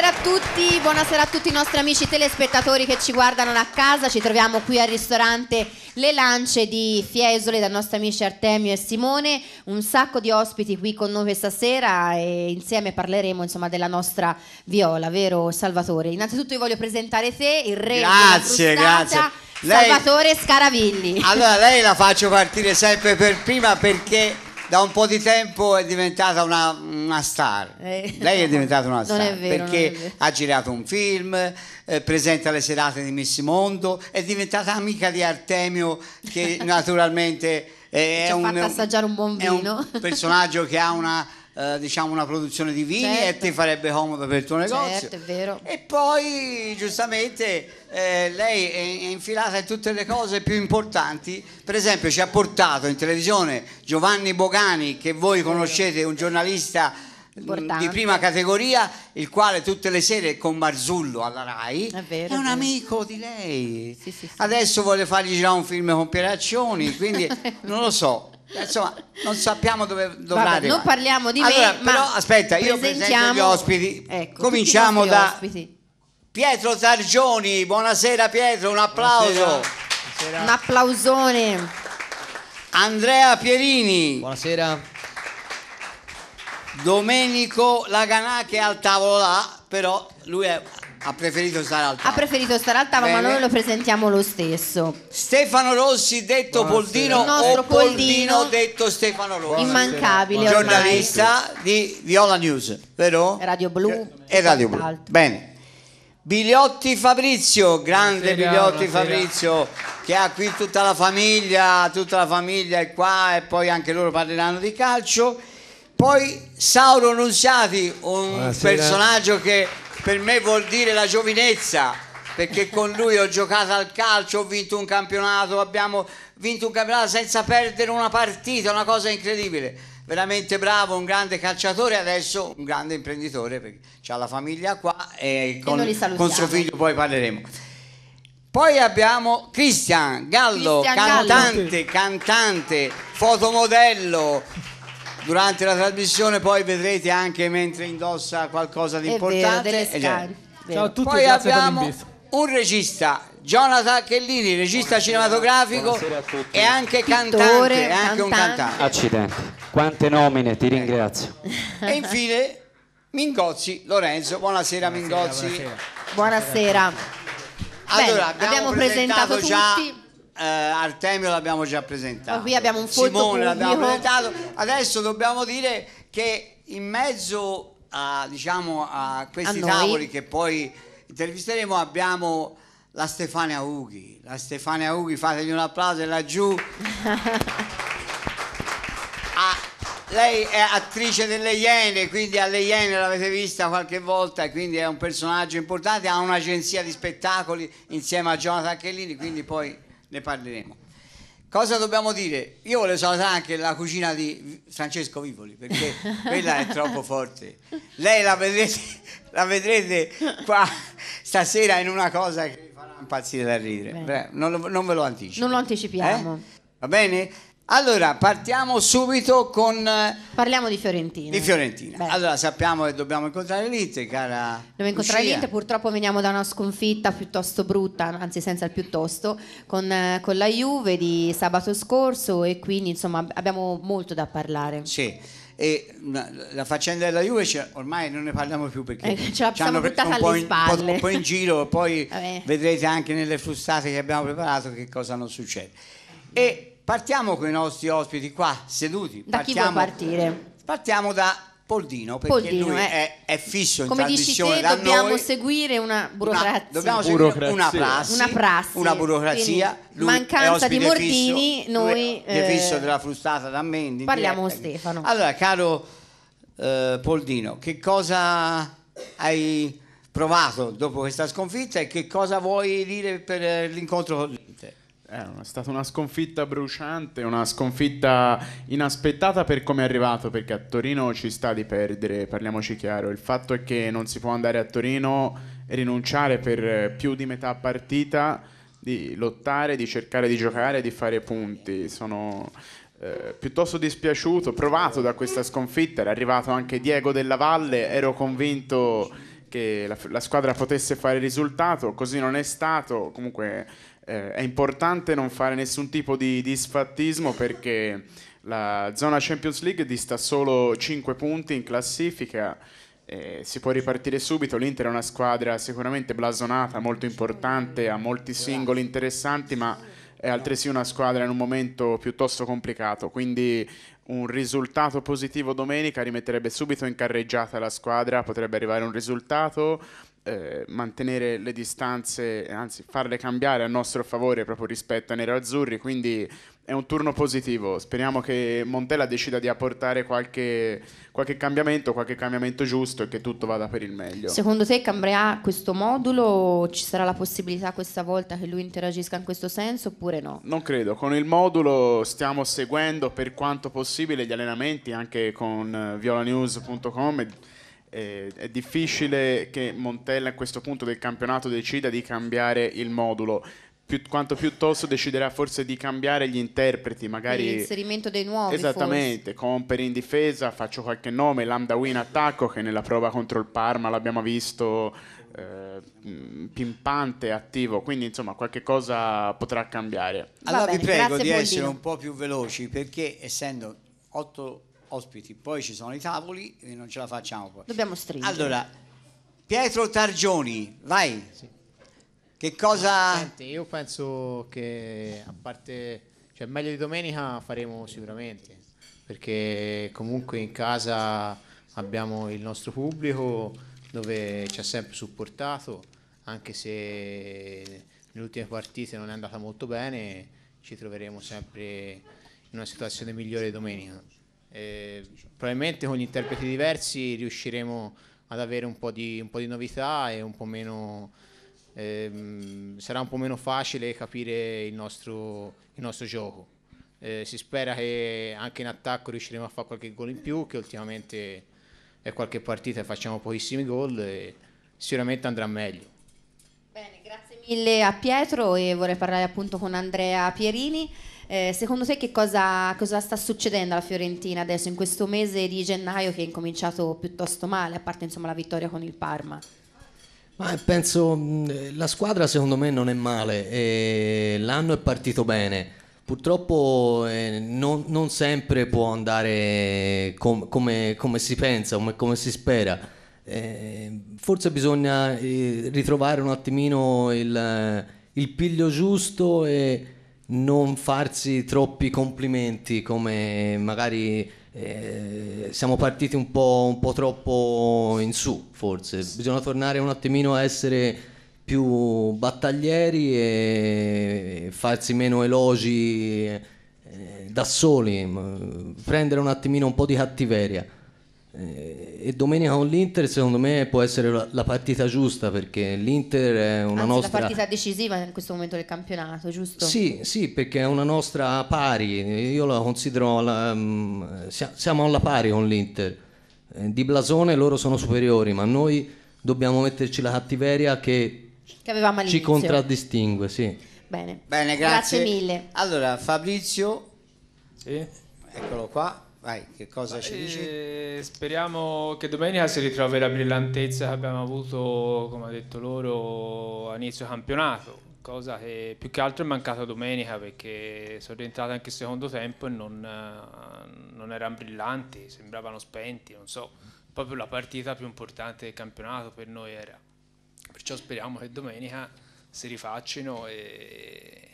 Buonasera a tutti, buonasera a tutti i nostri amici telespettatori che ci guardano da casa. Ci troviamo qui al ristorante Le Lance di Fiesole dai nostri amici Artemio e Simone. Un sacco di ospiti qui con noi questa sera e insieme parleremo insomma della nostra viola, vero Salvatore? Innanzitutto io voglio presentare te, il re grazie, della frustata. Grazie. Lei... Salvatore Scaravilli. Allora lei la faccio partire sempre per prima perché da un po' di tempo è diventata una, una star. Eh, Lei è diventata una star vero, perché ha girato un film, eh, presenta le serate di Miss Mondo, è diventata amica di Artemio che naturalmente è, è un, un buon vino. È un personaggio che ha una Eh, diciamo una produzione di vini certo. e ti farebbe comodo per il tuo negozio. Certo, è vero. E poi giustamente eh, lei è infilata in tutte le cose più importanti, per esempio ci ha portato in televisione Giovanni Bogani che voi conoscete, un giornalista mm, Importante. di prima categoria, il quale tutte le sere con Marzullo alla RAI è, vero, è un è amico di lei. Sì, sì, sì. Adesso vuole fargli già un film con Pieraccioni, quindi non lo so. Insomma, non sappiamo dove dovrà Non parliamo di allora, me, però, aspetta, io presento gli ospiti. Ecco, Cominciamo da ospiti. Pietro Targioni. Buonasera Pietro, un applauso. Buonasera. Buonasera. Un applausone. Andrea Pierini. Buonasera. Domenico Laganà che è al tavolo là, però lui è ha preferito stare al tavolo. Ha preferito stare al tavolo, ma noi lo presentiamo lo stesso. Stefano Rossi, detto Buonasera. Poldino, o Poldino, Poldino, detto Stefano Rossi. Immancabile. Buonasera. Giornalista di Viola News, vero? Radio Blu. E Radio Blu. Bene. Bigliotti Fabrizio, grande buonasera, Bigliotti buonasera. Fabrizio, che ha qui tutta la famiglia, tutta la famiglia è qua e poi anche loro parleranno di calcio. Poi Sauro Nunziati, un buonasera. personaggio che per me vuol dire la giovinezza, perché con lui ho giocato al calcio, ho vinto un campionato, abbiamo vinto un campionato senza perdere una partita, una cosa incredibile. Veramente bravo, un grande calciatore, adesso un grande imprenditore, perché ha la famiglia qua e con, e con suo figlio poi parleremo. Poi abbiamo Cristian Gallo, Christian cantante, Gallo. cantante, fotomodello, durante la trasmissione poi vedrete anche mentre indossa qualcosa di importante. Eh, vero, scar- Ciao a tutti, poi abbiamo un regista, Jonathan Chellini, regista cinematografico e anche cantante, è anche un cantante. Accidenti, quante nomine, ti ringrazio. E infine Mingozzi Lorenzo, buonasera, buonasera Mingozzi. Buonasera. buonasera. buonasera. Allora, abbiamo, abbiamo presentato, presentato già eh, Artemio l'abbiamo già presentato. Ma qui abbiamo un folto Simone l'abbiamo presentato. Adesso dobbiamo dire che in mezzo a, diciamo, a questi a tavoli che poi intervisteremo abbiamo la Stefania Ughi. La Stefania Ughi, fategli un applauso, è laggiù. ah, lei è attrice delle Iene, quindi alle Iene l'avete vista qualche volta, quindi è un personaggio importante, ha un'agenzia di spettacoli insieme a Jonathan Chellini, quindi poi ne parleremo. Cosa dobbiamo dire? Io volevo salutare anche la cucina di Francesco Vivoli perché quella è troppo forte. Lei la vedrete, la vedrete qua stasera in una cosa che vi farà impazzire da ridere. Beh, non, lo, non, ve lo anticipo. Non lo anticipiamo. Eh? Va bene? Allora, partiamo subito con... Eh, parliamo di Fiorentina. Di Fiorentina. Beh. Allora, sappiamo che dobbiamo incontrare l'Inter, cara... Dobbiamo incontrare Lucia. l'Inter, purtroppo veniamo da una sconfitta piuttosto brutta, anzi senza il piuttosto, con, eh, con, la Juve di sabato scorso e quindi insomma abbiamo molto da parlare. Sì. E la faccenda della Juve ormai non ne parliamo più perché eh, ce la ci hanno buttata un, in, spalle. un po' in giro, poi Vabbè. vedrete anche nelle frustate che abbiamo preparato che cosa non succede. E Partiamo con i nostri ospiti qua, seduti. Da partiamo, chi vuoi partire? Partiamo da Poldino, perché Poldino, lui eh. è, è, fisso in Come tradizione dici te, dobbiamo noi. seguire una burocrazia. Una, dobbiamo burocrazia. una prassi. Una prassi. Una burocrazia. mancanza di Mortini, fisso, noi... Eh, fisso della frustata da Mendi. Parliamo con Stefano. Allora, caro eh, Poldino, che cosa hai provato dopo questa sconfitta e che cosa vuoi dire per eh, l'incontro con l'Inter? Eh, è stata una sconfitta bruciante, una sconfitta inaspettata per come è arrivato, perché a Torino ci sta di perdere, parliamoci chiaro. Il fatto è che non si può andare a Torino e rinunciare per più di metà partita di lottare, di cercare di giocare, di fare punti. Sono eh, piuttosto dispiaciuto, provato da questa sconfitta. Era arrivato anche Diego della Valle, ero convinto che la, la squadra potesse fare risultato, così non è stato. Comunque eh, è importante non fare nessun tipo di disfattismo perché la zona Champions League dista solo 5 punti in classifica. E si può ripartire subito. L'Inter è una squadra sicuramente blasonata, molto importante, ha molti singoli interessanti, ma è altresì una squadra in un momento piuttosto complicato. Quindi un risultato positivo domenica rimetterebbe subito in carreggiata la squadra, potrebbe arrivare un risultato eh, mantenere le distanze, anzi farle cambiare a nostro favore proprio rispetto a Nero Azzurri, quindi è un turno positivo. Speriamo che Montella decida di apportare qualche, qualche cambiamento, qualche cambiamento giusto e che tutto vada per il meglio. Secondo te cambierà questo modulo? Ci sarà la possibilità questa volta che lui interagisca in questo senso oppure no? Non credo, con il modulo stiamo seguendo per quanto possibile gli allenamenti anche con eh, violanews.com eh, è difficile che Montella a questo punto del campionato decida di cambiare il modulo. Più, quanto piuttosto deciderà forse di cambiare gli interpreti, magari l'inserimento dei nuovi. Esattamente, forse. Comper in difesa, faccio qualche nome, Lambda Win attacco che nella prova contro il Parma l'abbiamo visto eh, pimpante, attivo, quindi insomma qualche cosa potrà cambiare. Allora bene, vi prego di Boldino. essere un po' più veloci perché essendo otto ospiti, poi ci sono i tavoli e non ce la facciamo poi. Dobbiamo stringere. Allora, Pietro Targioni, vai. Sì. Che cosa... Ah, senti, io penso che a parte... Cioè, meglio di domenica faremo sicuramente, perché comunque in casa abbiamo il nostro pubblico dove ci ha sempre supportato, anche se nelle ultime partite non è andata molto bene, ci troveremo sempre in una situazione migliore domenica. Eh, probabilmente con gli interpreti diversi riusciremo ad avere un po' di, un po di novità e un po' meno, ehm, sarà un po' meno facile capire il nostro, il nostro gioco. Eh, si spera che anche in attacco riusciremo a fare qualche gol in più, che ultimamente è qualche partita e facciamo pochissimi gol e sicuramente andrà meglio. Bene, grazie mille a Pietro e vorrei parlare appunto con Andrea Pierini. Eh, secondo te che cosa, cosa, sta succedendo alla Fiorentina adesso in questo mese di gennaio che è incominciato piuttosto male, a parte insomma, la vittoria con il Parma? Ma penso eh, la squadra secondo me non è male, eh, l'anno è partito bene. Purtroppo eh, non, non, sempre può andare com, come, come, si pensa, come, come si spera. Eh, forse bisogna eh, ritrovare un attimino il, eh, il piglio giusto e non farsi troppi complimenti come magari eh, siamo partiti un po', un po', troppo in su forse bisogna tornare un attimino a essere più battaglieri e farsi meno elogi eh, da soli prendere un attimino un po' di cattiveria eh, e domenica con l'Inter secondo me può essere la partita giusta perché l'Inter è una Anzi, nostra... la partita decisiva in questo momento del campionato, giusto? Sì, sì, perché è una nostra pari, io la considero... La, mm, siamo alla pari con l'Inter, eh, di blasone loro sono superiori, ma noi dobbiamo metterci la cattiveria che, che ci contraddistingue, sì. Bene, Bene grazie. grazie mille. Allora, Fabrizio, sì. eccolo qua. Vai, che cosa ci dici? Eh, speriamo che domenica si ritrovi la brillantezza che abbiamo avuto, come ha detto loro, a inizio campionato, cosa che più che altro è mancata domenica perché sono rientrati anche il secondo tempo e non, eh, non erano brillanti, sembravano spenti, non so, proprio la partita più importante del campionato per noi era. Perciò speriamo che domenica si rifaccino e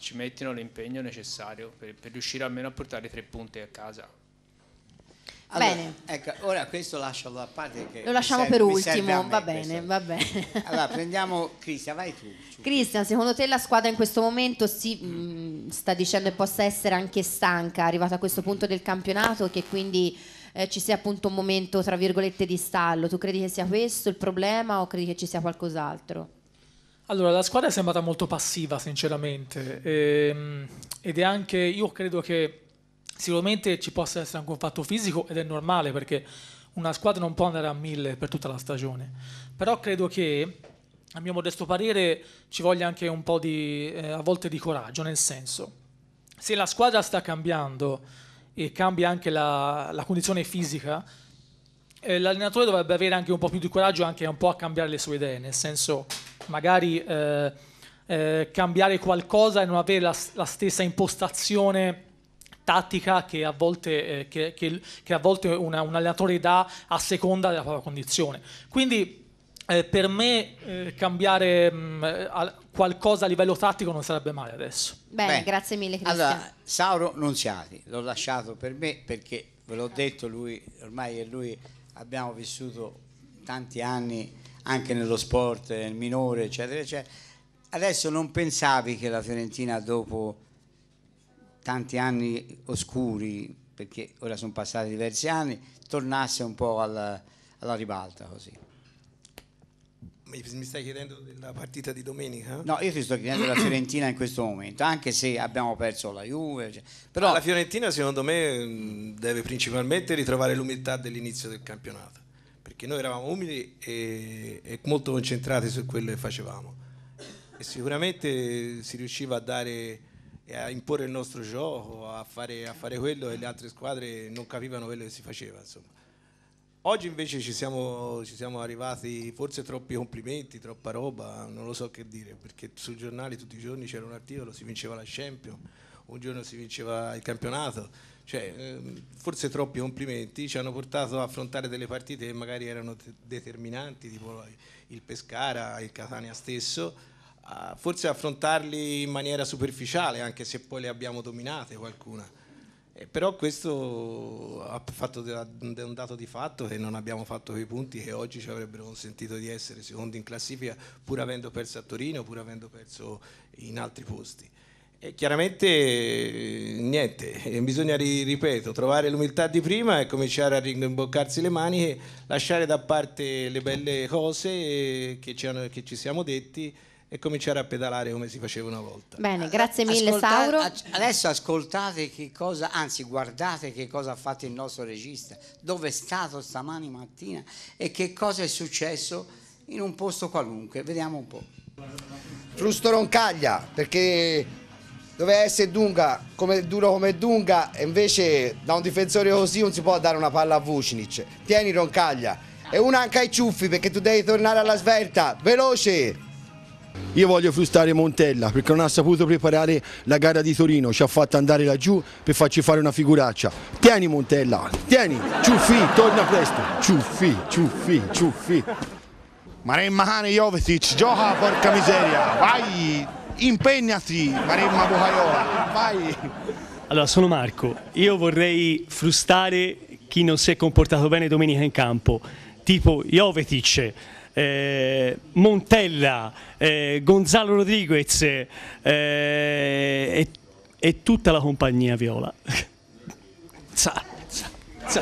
ci mettono l'impegno necessario per, per, riuscire almeno a portare tre punti a casa. Allora, bene. Ecco, ora questo lascialo da parte. Lo lasciamo serve, per ultimo, va bene, questo. va bene. Allora, prendiamo Cristian, vai tu. Cristian, secondo te la squadra in questo momento si mh, mm, sta dicendo che possa essere anche stanca, arrivata a questo punto del campionato, che quindi eh, ci sia appunto un momento, tra virgolette, di stallo. Tu credi che sia questo il problema o credi che ci sia qualcos'altro? Allora, la squadra è sembrata molto passiva, sinceramente, ehm, ed è anche, io credo che sicuramente ci possa essere anche un fatto fisico ed è normale perché una squadra non può andare a mille per tutta la stagione, però credo che, a mio modesto parere, ci voglia anche un po' di, eh, a volte di coraggio, nel senso, se la squadra sta cambiando e cambia anche la, la condizione fisica, eh, l'allenatore dovrebbe avere anche un po' più di coraggio anche un po' a cambiare le sue idee, nel senso magari eh, eh, cambiare qualcosa e non avere la, la stessa impostazione tattica che a volte, eh, che, che, che a volte una, un allenatore dà a seconda della propria condizione. Quindi eh, per me eh, cambiare mh, mm, eh, a, qualcosa a livello tattico non sarebbe male adesso. Bene, Beh, grazie mille Cristian. Allora, Sauro Nunziati, l'ho lasciato per me perché ve l'ho detto, lui, ormai e lui, abbiamo vissuto tanti anni anche nello sport, nel minore, eccetera, eccetera. Adesso non pensavi che la Fiorentina dopo tanti anni oscuri, perché ora sono passati diversi anni, tornasse un po' alla, alla ribalta così. Mi, mi stai chiedendo della partita di domenica? No, io ti sto chiedendo della Fiorentina in questo momento, anche se abbiamo perso la Juve. Cioè, però... Ah, la Fiorentina secondo me deve principalmente ritrovare l'umiltà dell'inizio del campionato perché noi eravamo umili e, e molto concentrati su quello che facevamo e sicuramente si riusciva a dare a imporre il nostro gioco, a fare, a fare quello e le altre squadre non capivano quello che si faceva. Insomma. Oggi invece ci siamo, ci siamo, arrivati forse troppi complimenti, troppa roba, non lo so che dire, perché sui giornali tutti i giorni c'era un articolo, si vinceva la Champions, un giorno si vinceva il campionato cioè, ehm, forse troppi complimenti ci hanno portato a affrontare delle partite che magari erano determinanti, tipo il Pescara, il Catania stesso, forse affrontarli in maniera superficiale, anche se poi le abbiamo dominate qualcuna. Eh, però questo ha fatto è un dato di fatto che non abbiamo fatto quei punti che oggi ci avrebbero consentito di essere secondi in classifica, pur avendo perso a Torino, pur avendo perso in altri posti. E chiaramente niente, bisogna, ripeto, trovare l'umiltà di prima e cominciare a rimboccarsi le maniche, lasciare da parte le belle cose che ci, hanno, che ci siamo detti e cominciare a pedalare come si faceva una volta. Bene, grazie mille ascoltate, Sauro. Adesso ascoltate che cosa, anzi guardate che cosa ha fatto il nostro regista, dove è stato stamani mattina e che cosa è successo in un posto qualunque. Vediamo un po'. Frusto Roncaglia, perché doveva essere Dunga come, duro come Dunga e invece da un difensore così non si può dare una palla a Vucinic tieni Roncaglia e una anche ai ciuffi perché tu devi tornare alla svelta veloce io voglio frustrare Montella perché non ha saputo preparare la gara di Torino, ci ha fatto andare laggiù per farci fare una figuraccia. Tieni Montella, tieni, ciuffi, torna presto, ciuffi, ciuffi, ciuffi. Maremma Maremmane Jovesic, gioca porca miseria, vai! Impegnati, Maremma Bucaiola, vai! Allora, sono Marco. Io vorrei frustare chi non si è comportato bene domenica in campo, tipo Jovetic, eh, Montella, eh, Gonzalo Rodriguez eh, e, e, tutta la compagnia viola. Sa, sa, sa.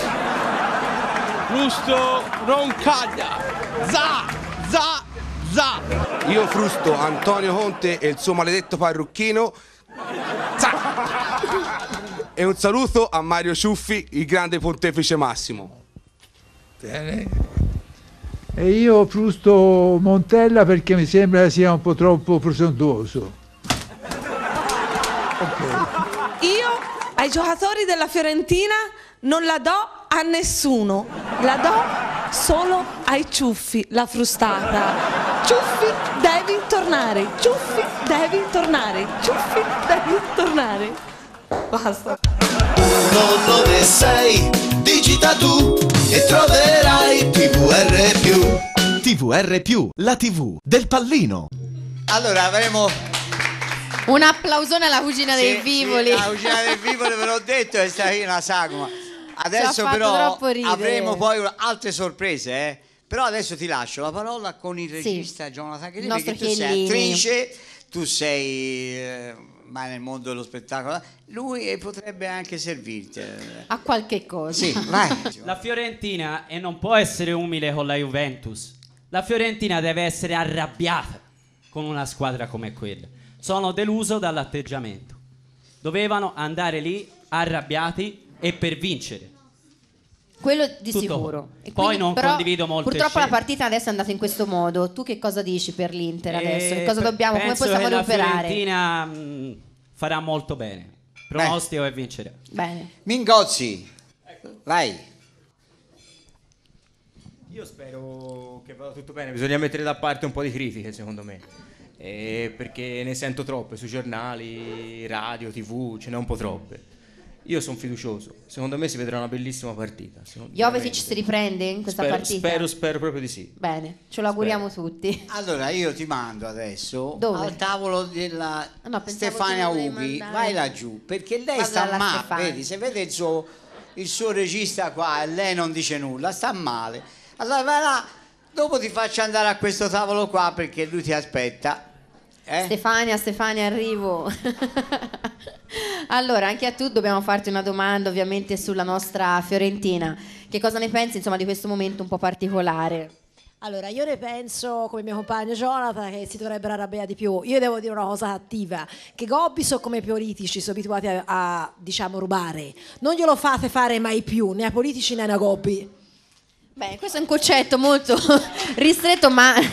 Giusto Roncaglia. Za, za, Zà! Io frusto Antonio Conte e il suo maledetto parrucchino. Zà! E un saluto a Mario Ciuffi, il grande pontefice Massimo. Bene. E io frusto Montella perché mi sembra sia un po' troppo prosontuoso. Okay. Io ai giocatori della Fiorentina non la do a nessuno, la do solo ai ciuffi, la frustata ciuffi, devi tornare, ciuffi, devi tornare, ciuffi, devi tornare. Basta. 196, digita tu e troverai TVR più. TVR più, la TV del pallino. Allora avremo un applausone alla cugina sì, dei Vivoli. Sì, la cugina dei Vivoli ve l'ho detto, è stata una sagoma. Adesso però avremo poi altre sorprese, eh? Però adesso ti lascio la parola con il regista sì. Jonathan Chiellini, perché tu Chiellini. sei attrice, tu sei... Eh, ma nel mondo dello spettacolo lui eh, potrebbe anche servirti eh. a qualche cosa sì, la Fiorentina e non può essere umile con la Juventus la Fiorentina deve essere arrabbiata con una squadra come quella sono deluso dall'atteggiamento dovevano andare lì arrabbiati e per vincere quello di Tutto. sicuro. E Poi quindi, non però, condivido molto. Purtroppo scelte. la partita adesso è andata in questo modo. Tu che cosa dici per l'Inter eh, adesso? Che cosa dobbiamo, come possiamo che recuperare? La Fiorentina mm, farà molto bene. Pronostico e vincere. Bene. Mingozzi, ecco. vai. Io spero che vada tutto bene. Bisogna mettere da parte un po' di critiche, secondo me. Eh, perché ne sento troppe sui giornali, radio, tv, ce n'è un po' troppe. Io sono fiducioso, secondo me si vedrà una bellissima partita. Secondo Jovetic si riprende in questa spero, partita? Spero, spero proprio di sì. Bene, ce lo auguriamo spero. tutti. Allora io ti mando adesso Dove? al tavolo della ah, no, Stefania Ughi, vai laggiù, perché lei Vado sta male, vedi, se vede il suo, il suo regista qua e lei non dice nulla, sta male. Allora vai là, dopo ti faccio andare a questo tavolo qua perché lui ti aspetta eh? Stefania, Stefania, arrivo. allora, anche a tu dobbiamo farti una domanda ovviamente sulla nostra Fiorentina. Che cosa ne pensi insomma, di questo momento un po' particolare? Allora, io ne penso come mio compagno Jonathan che si dovrebbe arrabbiare di più. Io devo dire una cosa cattiva: che gobbi sono come i politici, sono abituati a, a, diciamo rubare. Non glielo fate fare mai più, né a politici né a gobbi. Beh, questo è un concetto molto ristretto, ma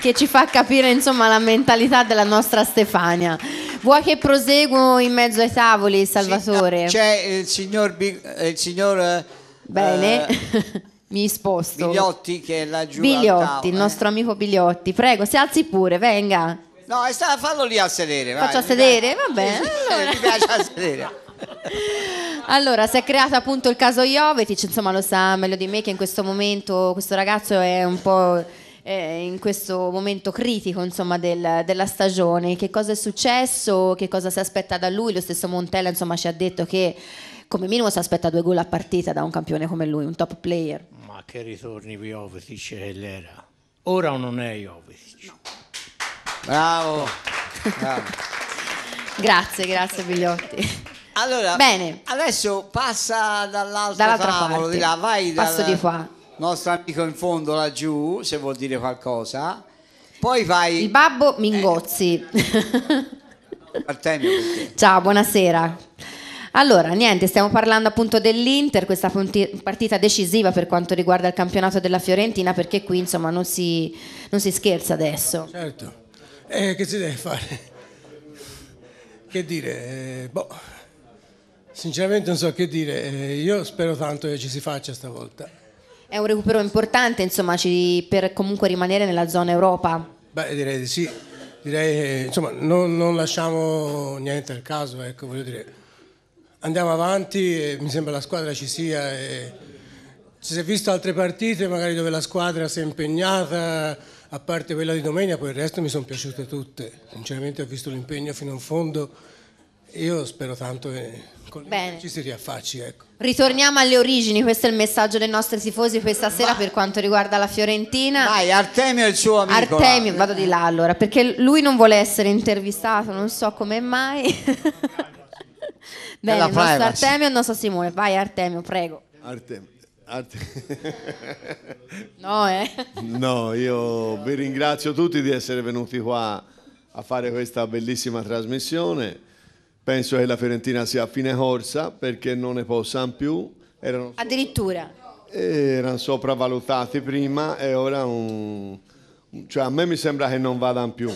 che ci fa capire insomma, la mentalità della nostra Stefania. Vuoi che proseguo in mezzo ai tavoli, Salvatore? Sì, c'è il signor. Eh, il signor eh, Bene. Eh, Mi sposto. Bigliotti che è laggiù. Bigliotti, il nostro eh. amico Bigliotti. Prego, si alzi pure, venga. No, fallo lì a sedere. Faccio a sedere? Va bene. Allora. Mi piace a sedere. Allora, si è creato appunto il caso Jovetic, insomma lo sa meglio di me che in questo momento questo ragazzo è un po' in questo momento critico insomma, del- della stagione. Che cosa è successo? Che cosa si aspetta da lui? Lo stesso Montella insomma, ci ha detto che come minimo si aspetta due gol a partita da un campione come lui, un top player. Ma che ritorni Jovetic e l'era. Ora o non è Jovetic? Bravo. Bravo. Grazie, grazie Bigliotti. Allora, Bene. adesso passa dall'altro Dall'altra tavolo parte. di là, vai Passo dal di qua. nostro amico in fondo laggiù, se vuol dire qualcosa. Poi vai... Il babbo Mingozzi. Eh, Artemio, Ciao, buonasera. Allora, niente, stiamo parlando appunto dell'Inter, questa partita decisiva per quanto riguarda il campionato della Fiorentina, perché qui insomma non si, non si scherza adesso. Certo, Eh, che si deve fare? Che dire? Eh, boh, Sinceramente non so che dire, eh, io spero tanto che ci si faccia stavolta. È un recupero importante, insomma, ci, per comunque rimanere nella zona Europa. Beh, direi di sì. Direi, insomma, non, non lasciamo niente al caso, ecco, voglio dire. Andiamo avanti, mi sembra la squadra ci sia. E... Ci si è visto altre partite, magari dove la squadra si è impegnata, a parte quella di domenica, poi il resto mi sono piaciute tutte. Sinceramente ho visto l'impegno fino in fondo io spero tanto che Bene. ci si riaffacci. Ecco. Ritorniamo alle origini, questo è il messaggio dei nostri tifosi questa sera Ma... per quanto riguarda la Fiorentina. Vai, Artemio è il suo amico. Artemio, là. vado di là allora, perché lui non vuole essere intervistato, non so come mai. Bene, il nostro Artemio e il nostro Simone. Vai Artemio, prego. Artemio. no, eh. no, io vi ringrazio tutti di essere venuti qua a fare questa bellissima trasmissione. Penso che la Fiorentina sia a fine corsa perché non ne possano più. Erano Addirittura? Erano sopravvalutati prima e ora un... cioè a me mi sembra che non vadano più.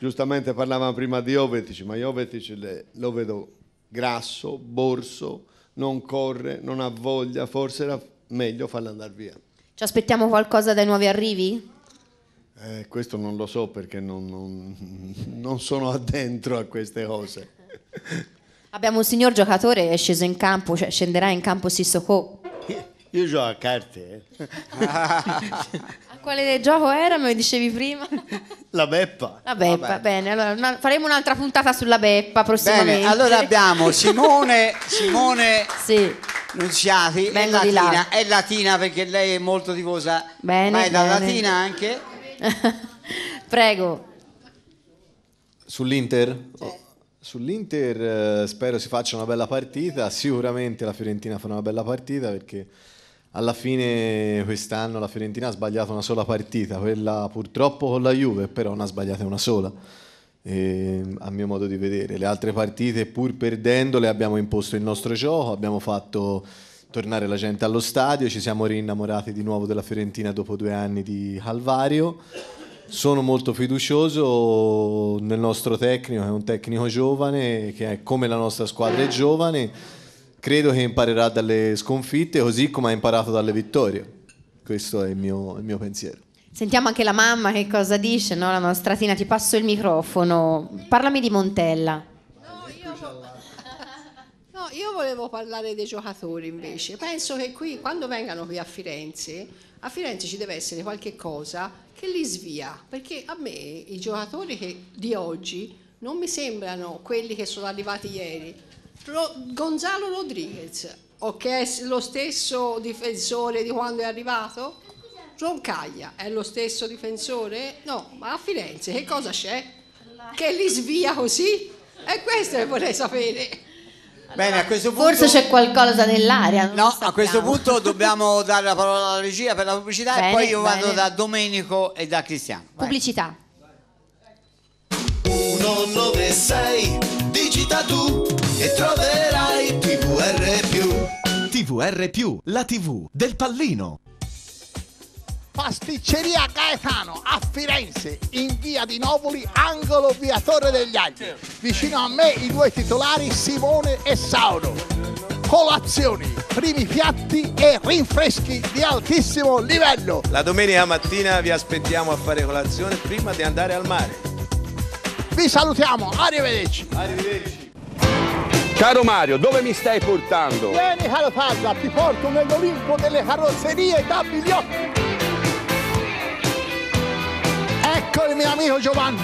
Giustamente parlavamo prima di Jovetic, ma Jovetic lo vedo grasso, borso, non corre, non ha voglia, forse era meglio farlo andare via. Ci aspettiamo qualcosa dai nuovi arrivi? Eh, questo non lo so perché non, non, non sono addentro a queste cose. Abbiamo un signor giocatore, è sceso in campo, cioè scenderà in campo Sissoko. Io gioco a carte. Eh. a quale gioco era? Me lo dicevi prima? La Beppa. La Beppa, Vabbè. bene. Allora faremo un'altra puntata sulla Beppa prossimamente. Bene, allora abbiamo Simone, Simone sì. Nunziati è latina, è latina perché lei è molto tifosa, bene, ma è da bene. latina anche. Prego. Sull'Inter? Certo. Sull'Inter eh, spero si faccia una bella partita, sicuramente la Fiorentina farà una bella partita perché alla fine quest'anno la Fiorentina ha sbagliato una sola partita, quella purtroppo con la Juve, però ne ha sbagliata una sola, e, a mio modo di vedere. Le altre partite pur perdendole abbiamo imposto il nostro gioco, abbiamo fatto tornare la gente allo stadio, ci siamo rinnamorati di nuovo della Fiorentina dopo due anni di Calvario sono molto fiducioso nel nostro tecnico, è un tecnico giovane, che è come la nostra squadra è giovane, credo che imparerà dalle sconfitte così come ha imparato dalle vittorie. Questo è il mio, il mio pensiero. Sentiamo anche la mamma che cosa dice, no? la nostra Tina, ti passo il microfono, parlami di Montella io volevo parlare dei giocatori invece. Penso che qui, quando vengano qui a Firenze, a Firenze ci deve essere qualche cosa che li svia, perché a me i giocatori che, di oggi non mi sembrano quelli che sono arrivati ieri. Ro, Gonzalo Rodriguez, o che è lo stesso difensore di quando è arrivato? Roncaglia è lo stesso difensore? No, ma a Firenze che cosa c'è? Che li svia così? E questo che vorrei sapere. Bene, a questo punto... Forse c'è qualcosa nell'aria. No, a questo punto dobbiamo dare la parola alla regia per la pubblicità bene, e poi io bene. vado da Domenico e da Cristiano. Vai. Pubblicità. 196 digita tu e troverai TVR più. TVR più, la TV del pallino pasticceria Gaetano a Firenze, in via di Novoli, angolo via Torre degli Agli. Vicino a me i due titolari Simone e Sauro. Colazioni, primi piatti e rinfreschi di altissimo livello. La domenica mattina vi aspettiamo a fare colazione prima di andare al mare. Vi salutiamo, arrivederci. Arrivederci. Caro Mario, dove mi stai portando? Vieni caro Tazza, ti porto nell'Olimpo delle carrozzerie da bigliotti! Ecco il mio amico Giovanni.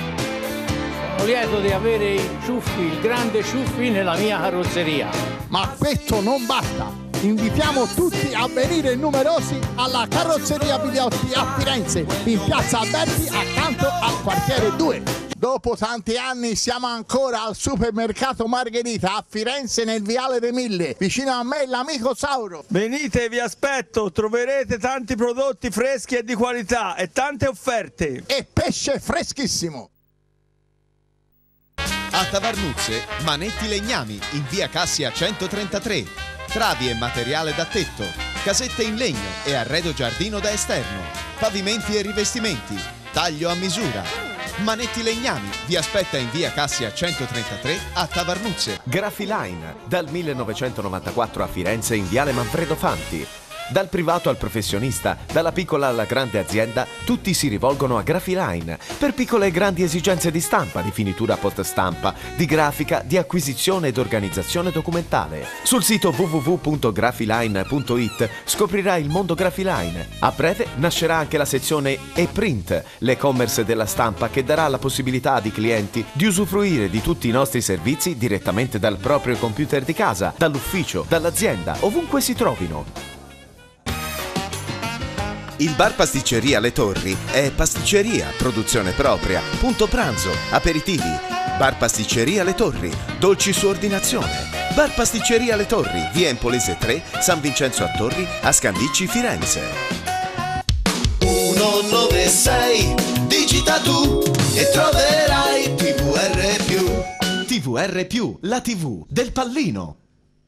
Sono lieto di avere il Ciuffi, il grande Ciuffi nella mia carrozzeria. Ma questo non basta. Invitiamo tutti a venire numerosi alla carrozzeria Bigliotti a Firenze, in piazza Alberti accanto al quartiere 2. Dopo tanti anni siamo ancora al supermercato Margherita a Firenze nel Viale dei Mille, vicino a me l'amico Sauro. Venite, vi aspetto, troverete tanti prodotti freschi e di qualità e tante offerte. E pesce freschissimo. A Tavarnuzze, Manetti Legnami, in via Cassia 133. Travi e materiale da tetto, casette in legno e arredo giardino da esterno, pavimenti e rivestimenti, taglio a misura Manetti Legnani vi aspetta in via Cassia 133 a Tavarnuzze. Grafiline, dal 1994 a Firenze in viale Manfredo Fanti. Dal privato al professionista, dalla piccola alla grande azienda, tutti si rivolgono a Grafiline per piccole e grandi esigenze di stampa, di finitura post stampa, di grafica, di acquisizione ed organizzazione documentale. Sul sito www.grafiline.it scoprirai il mondo Grafiline. A breve nascerà anche la sezione e-print, l'e-commerce della stampa che darà la possibilità di clienti di usufruire di tutti i nostri servizi direttamente dal proprio computer di casa, dall'ufficio, dall'azienda, ovunque si trovino. Il bar pasticceria Le Torri è pasticceria, produzione propria, punto pranzo, aperitivi. Bar pasticceria Le Torri, dolci su ordinazione. Bar pasticceria Le Torri, via Empolese 3, San Vincenzo a Torri, a Scandicci Firenze. 196 digita tu e troverai TVR+. TVR+, la TV del pallino.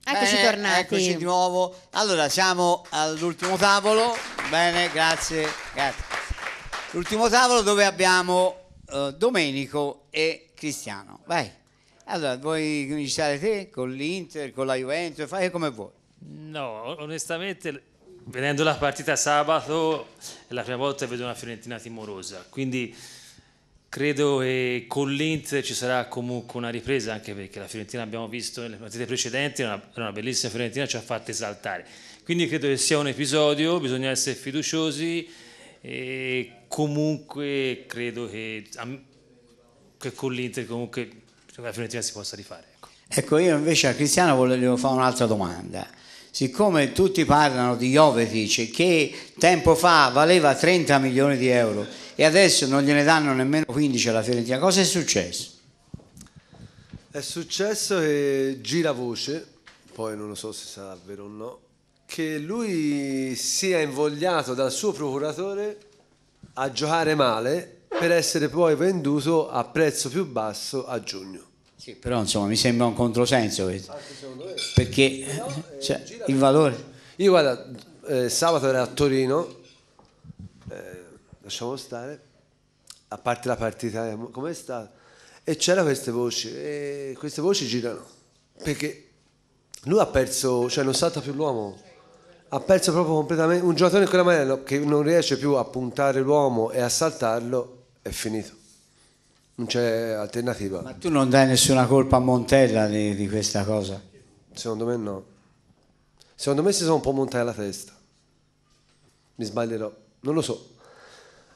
Eccoci Bene, eh, tornati. Eccoci di nuovo. Allora, siamo all'ultimo tavolo. Bene, grazie. grazie. L'ultimo tavolo dove abbiamo eh, Domenico e Cristiano. Vai. Allora, vuoi cominciare te con l'Inter, con la Juventus? Fai come vuoi. No, onestamente, vedendo la partita sabato, è la prima volta che vedo una Fiorentina timorosa. Quindi Credo che con l'Inter ci sarà comunque una ripresa, anche perché la Fiorentina abbiamo visto nelle partite precedenti, era una, una bellissima Fiorentina, ci ha fatto esaltare. Quindi credo che sia un episodio, bisogna essere fiduciosi e comunque credo che, che con l'Inter comunque la Fiorentina si possa rifare. Ecco, ecco io invece a Cristiano volevo fare un'altra domanda siccome tutti parlano di Jovetic che tempo fa valeva 30 milioni di euro e adesso non gliene danno nemmeno 15 alla Fiorentina, cosa è successo? È successo che gira voce, poi non lo so se sarà vero o no, che lui sia invogliato dal suo procuratore a giocare male per essere poi venduto a prezzo più basso a giugno. Sì, però insomma mi sembra un controsenso questo. Ah, perché eh, no, eh, eh cioè, il valore... Io guarda, eh, sabato ero a Torino, eh, lasciamo stare, a parte la partita, eh, com'è stata? E c'era queste voci, e queste voci girano, perché lui ha perso, cioè non salta più l'uomo, ha perso proprio completamente, un giocatore in quella maniera che non riesce più a puntare l'uomo e a saltarlo, è finito non c'è alternativa. Ma tu non dai nessuna colpa a Montella di, di, questa cosa? Secondo me no. Secondo me si sono un po' montati alla testa. Mi sbaglierò, non lo so.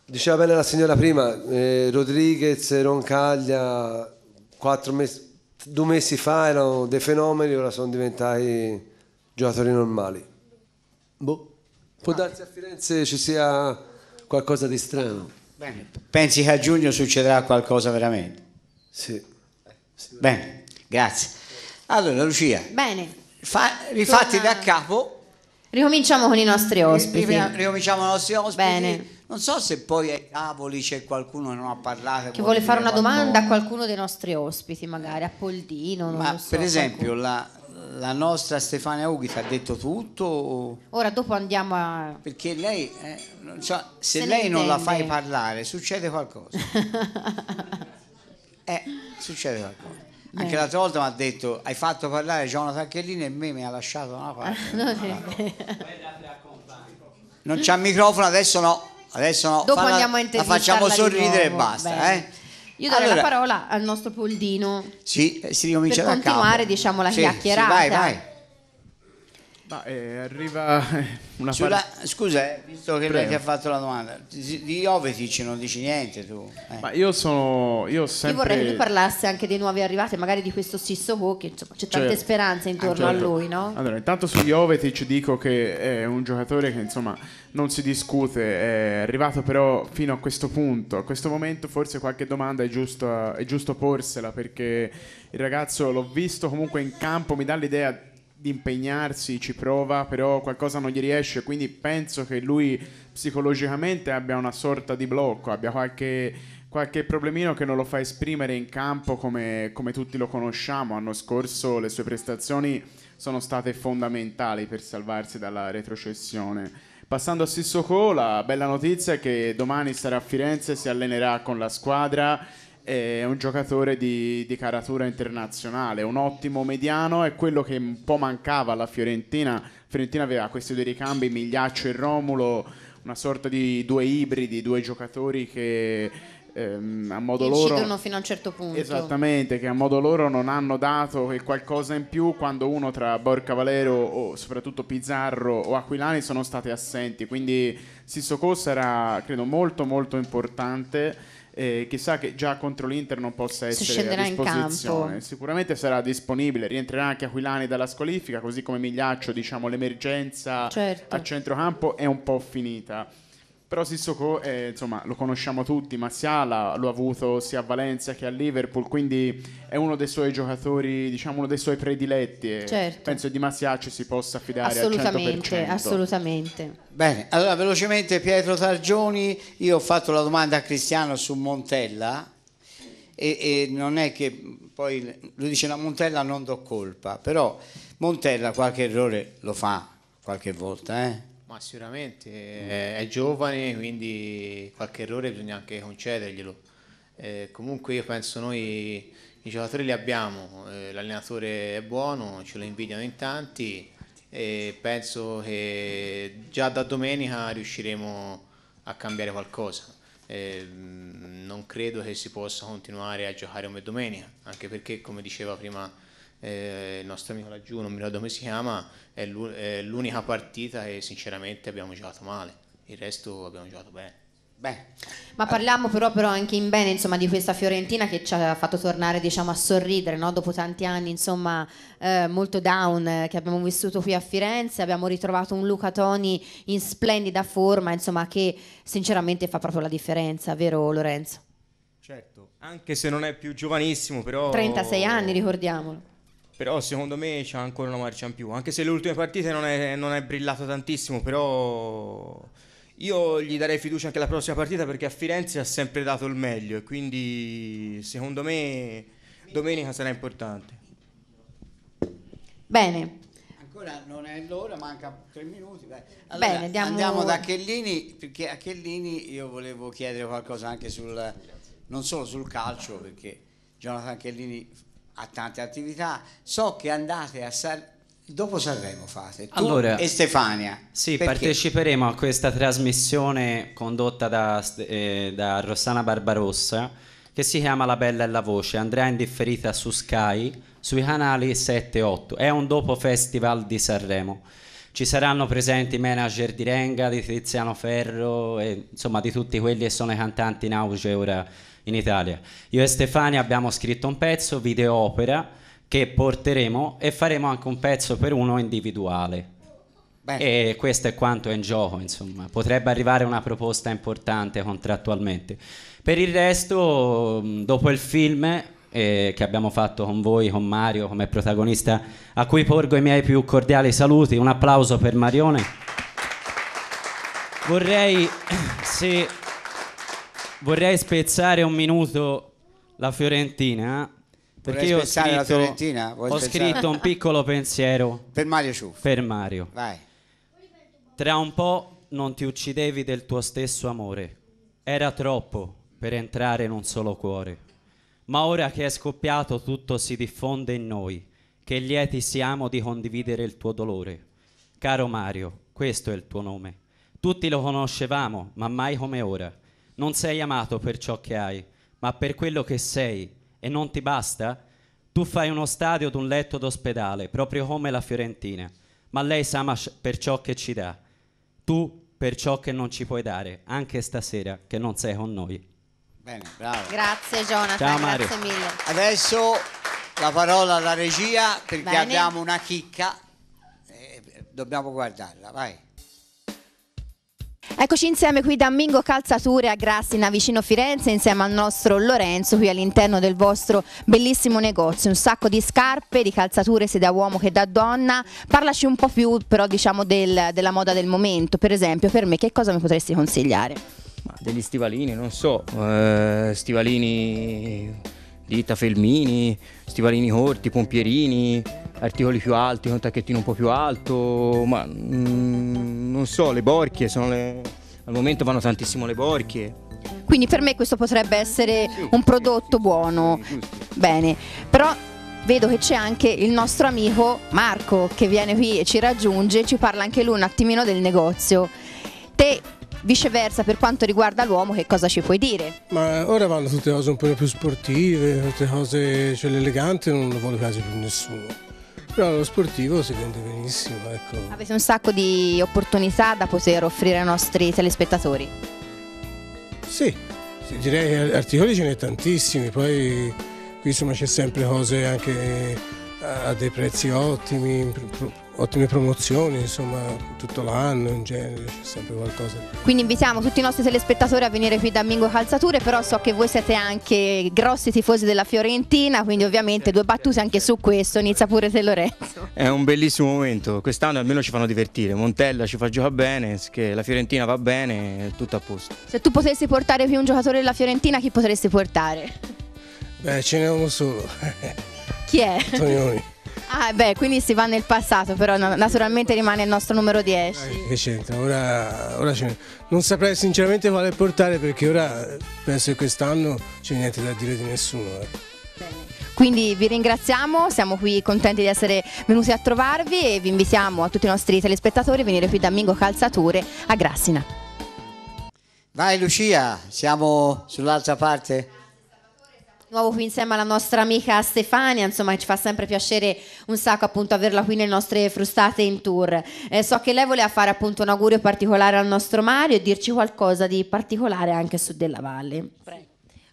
Diceva bene la signora prima, eh, Rodriguez, Roncaglia, mesi, due mesi fa erano dei fenomeni, ora sono diventati giocatori normali. Boh. Può ah. darsi a Firenze ci sia qualcosa di strano. Bene. Pensi che a giugno succederà qualcosa veramente? Sì. Bene, grazie. Allora Lucia, Bene. Fa, rifatti Torna... da capo. Ricominciamo con i nostri ospiti. Ricominciamo con i nostri ospiti. Bene. Non so se poi ai tavoli c'è qualcuno che non ha parlato. Che vuole fare una qualcosa. domanda a qualcuno dei nostri ospiti, magari a Poldino. Ma so, per esempio la, la nostra Stefania Ughita ha detto tutto? o- Ora dopo andiamo a... Perché lei, eh, non so, se, Se lei non la fai parlare succede qualcosa. eh, succede qualcosa. Anche l'altra volta mi ha detto, hai fatto parlare Jonathan Chiellini e me mi ha lasciato una parte. Non c'ha il microfono, adesso no. Adesso no. Dopo andiamo a la facciamo sorridere e basta. Bene. Eh? Io darei allora, la parola al nostro Poldino. Sì, eh, si ricomincia per da continuare, capo. diciamo, la sì, chiacchierata. Sì, vai, vai. Ma eh, arriva eh, una Sulla, parte... Scusa, eh, visto che Prego. lei ti ha fatto la domanda, di Ovetic non dici niente tu. Eh. Ma io sono. Io, sempre... io vorrei che parlasse anche dei nuovi arrivati, magari di questo Sissoko, che insomma c'è tante certo. speranze intorno ah, certo. a lui, no? Allora, intanto su Jovetic dico che è un giocatore che insomma non si discute, è arrivato però fino a questo punto. A questo momento forse qualche domanda è giusto, è giusto porsela perché il ragazzo l'ho visto comunque in campo, mi dà l'idea di impegnarsi, ci prova, però qualcosa non gli riesce, quindi penso che lui psicologicamente abbia una sorta di blocco, abbia qualche, qualche problemino che non lo fa esprimere in campo come, come tutti lo conosciamo. L'anno scorso le sue prestazioni sono state fondamentali per salvarsi dalla retrocessione. Passando a Sissoko, la bella notizia è che domani sarà a Firenze, si allenerà con la squadra è un giocatore di, di, caratura internazionale, un ottimo mediano, è quello che un po' mancava alla Fiorentina. Fiorentina aveva questi due ricambi, Migliaccio e Romulo, una sorta di due ibridi, due giocatori che ehm, a modo che loro... Incidono fino a un certo punto. Esattamente, che a modo loro non hanno dato qualcosa in più quando uno tra Borca Valero o soprattutto Pizzarro o Aquilani sono stati assenti. Quindi Sissoko sarà, credo, molto molto importante eh, chissà che già contro l'Inter non possa essere a disposizione. Sicuramente sarà disponibile, rientrerà anche Aquilani dalla squalifica, così come Migliaccio, diciamo l'emergenza certo. a centrocampo è un po' finita. Però Sissoko è, eh, insomma, lo conosciamo tutti, Massiala lo ha avuto sia a Valencia che a Liverpool, quindi è uno dei suoi giocatori, diciamo uno dei suoi prediletti e certo. penso di Massiala ci si possa affidare assolutamente, Assolutamente. Bene, allora velocemente Pietro Targioni, io ho fatto la domanda a Cristiano su Montella e, e non è che poi lui dice la Montella non do colpa, però Montella qualche errore lo fa qualche volta, eh? Ma sicuramente eh, è giovane, quindi qualche errore bisogna anche concederglielo. Eh, comunque io penso noi i giocatori li abbiamo, eh, l'allenatore è buono, ce lo invidiano in tanti e penso che già da domenica riusciremo a cambiare qualcosa. Eh, non credo che si possa continuare a giocare come domenica, anche perché come diceva prima eh, il nostro amico laggiù, non mi ricordo come si chiama, è l'unica partita che sinceramente abbiamo giocato male, il resto abbiamo giocato bene. Beh. Ma parliamo però, però, anche in bene insomma, di questa Fiorentina che ci ha fatto tornare diciamo, a sorridere no? dopo tanti anni insomma, eh, molto down eh, che abbiamo vissuto qui a Firenze, abbiamo ritrovato un Luca Toni in splendida forma insomma, che sinceramente fa proprio la differenza, vero Lorenzo? Certo, anche se non è più giovanissimo però... 36 anni ricordiamolo. Però secondo me c'è ancora una marcia in più, anche se le ultime partite non è, non è brillato tantissimo, però io gli darei fiducia anche alla prossima partita perché a Firenze ha sempre dato il meglio e quindi secondo me domenica sarà importante. Bene. Ancora non è l'ora, manca tre minuti. Allora, Bene, diamo... andiamo da Chellini perché a Chellini io volevo chiedere qualcosa anche sul, non solo sul calcio perché Jonathan Chellini a tante attività. So che andate a Sanremo. Dopo Sanremo fate, tu allora, e Stefania. Sì, perché? parteciperemo a questa trasmissione condotta da, eh, da Rossana Barbarossa che si chiama La Bella e la Voce, andrà in differita su Sky, sui canali 7 e 8. È un dopo festival di Sanremo. Ci saranno presenti i manager di Renga, di Tiziano Ferro, e, insomma di tutti quelli che sono i cantanti in auge ora in Italia. Io e Stefania abbiamo scritto un pezzo, videopera che porteremo e faremo anche un pezzo per uno individuale. Beh. E questo è quanto è in gioco, insomma. Potrebbe arrivare una proposta importante contrattualmente. Per il resto, dopo il film eh, che abbiamo fatto con voi, con Mario come protagonista, a cui porgo i miei più cordiali saluti, un applauso per Marione. Vorrei, se vorrei spezzare un minuto la Fiorentina. Eh. Perché io ho, scritto, ho scritto, un piccolo pensiero per Mario Ciuffo. Per Mario. Vai. Tra un po' non ti uccidevi del tuo stesso amore. Era troppo per entrare in un solo cuore. Ma ora che è scoppiato tutto si diffonde in noi, che lieti siamo di condividere il tuo dolore. Caro Mario, questo è il tuo nome. Tutti lo conoscevamo, ma mai come ora. Non sei amato per ciò che hai, ma per quello che sei. E non ti basta? Tu fai uno stadio un letto d'ospedale, proprio come la Fiorentina, ma lei s'ama per ciò che ci dà. Tu per ciò che non ci puoi dare, anche stasera che non sei con noi. Bene, bravo. Grazie Jonathan, Ciao, Mario. grazie mille. Adesso la parola alla regia perché Bene. abbiamo una chicca e eh, dobbiamo guardarla, vai. Eccoci insieme qui da Mingo Calzature a Grassina vicino Firenze insieme al nostro Lorenzo qui all'interno del vostro bellissimo negozio, un sacco di scarpe, di calzature sia da uomo che da donna, parlaci un po' più però diciamo del, della moda del momento, per esempio per me che cosa mi potresti consigliare? Ma degli stivalini, non so, eh, stivalini di felmini, stivalini corti, pompierini, articoli più alti, con un tacchettino un po' più alto, ma mm, non so, le borchie sono le... al momento vanno tantissimo le borchie. Quindi per me questo potrebbe essere sì, un prodotto sì, buono. Sì, Bene, però vedo che c'è anche il nostro amico Marco che viene qui e ci raggiunge, ci parla anche lui un attimino del negozio. Te Viceversa, per quanto riguarda l'uomo, che cosa ci puoi dire? Ma ora vanno tutte cose un po' più sportive, tutte cose, cioè l'elegante non lo vuole quasi più nessuno però lo sportivo si vende benissimo. Ecco. Avete un sacco di opportunità da poter offrire ai nostri telespettatori. Sì, direi che articoli ce ne tantissimi, poi qui insomma c'è sempre cose anche a dei prezzi ottimi, ottime promozioni, insomma, tutto l'anno in genere c'è sempre qualcosa. Quindi invitiamo tutti i nostri telespettatori a venire qui da Mingo Calzature, però so che voi siete anche grossi tifosi della Fiorentina, quindi ovviamente due battute anche su questo, inizia pure te Lorenzo. È un bellissimo momento, quest'anno almeno ci fanno divertire, Montella ci fa giocare bene, che la Fiorentina va bene, è tutto a posto. Se tu potessi portare qui un giocatore della Fiorentina, chi potresti portare? Beh, ce n'è uno solo. Chi è? Antonioni. Ah, beh, quindi si va nel passato, però naturalmente rimane il nostro numero 10. Eh, che c'entra? Ora, ora non saprei sinceramente quale portare perché ora eh, penso che quest'anno c'è niente da dire di nessuno. Eh. Quindi vi ringraziamo, siamo qui contenti di essere venuti a trovarvi e vi invitiamo a tutti i nostri telespettatori a venire qui da Mingo Calzature a Grassina. Vai Lucia, siamo sull'altra parte nuovo qui insieme alla nostra amica Stefania, insomma ci fa sempre piacere un sacco appunto averla qui nelle nostre frustate in tour. Eh, so che lei voleva fare appunto un augurio particolare al nostro Mario e dirci qualcosa di particolare anche su Della Valle. Prego.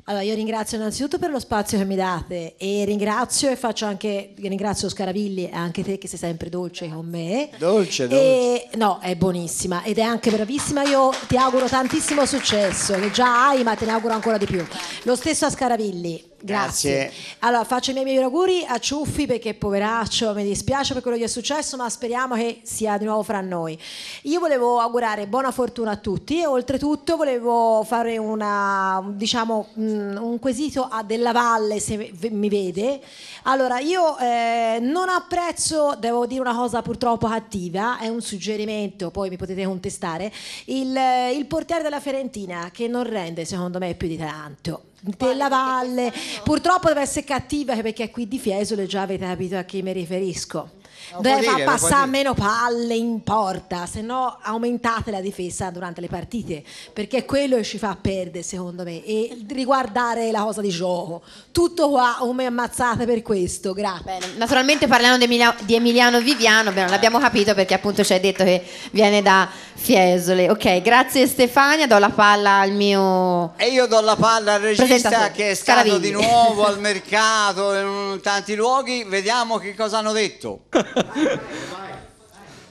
Allora, io ringrazio innanzitutto per lo spazio che mi date e ringrazio e faccio anche, ringrazio Scaravilli e anche te che sei sempre dolce con me. Dolce, dolce. E, no, è buonissima ed è anche bravissima. Io ti auguro tantissimo successo, che già hai, ma te ne auguro ancora di più. Lo stesso a Scaravilli. Grazie. Grazie. Allora faccio i miei migliori auguri a Ciuffi perché poveraccio, mi dispiace per quello che è successo, ma speriamo che sia di nuovo fra noi. Io volevo augurare buona fortuna a tutti e oltretutto volevo fare una, diciamo, mm, un quesito a Della Valle se mi vede. Allora io eh, non apprezzo, devo dire una cosa purtroppo cattiva, è un suggerimento, poi mi potete contestare, il, il portiere della Fiorentina che non rende secondo me più di tanto della Valle. Purtroppo deve essere cattiva perché qui di Fiesole già avete capito a chi mi riferisco doveva passare passare meno palle in porta, se no aumentate la difesa durante le partite, perché quello ci fa perdere secondo me e riguardare la cosa di gioco. Tutto qua o mi ammazzate per questo, grazie. Bene. Naturalmente parliamo di, Emilia- di Emiliano Viviano, beh, non l'abbiamo capito perché appunto ci hai detto che viene da Fiesole. Ok, grazie Stefania, do la palla al mio... E io do la palla al regista che è stato Caravigli. di nuovo al mercato in tanti luoghi, vediamo che cosa hanno detto.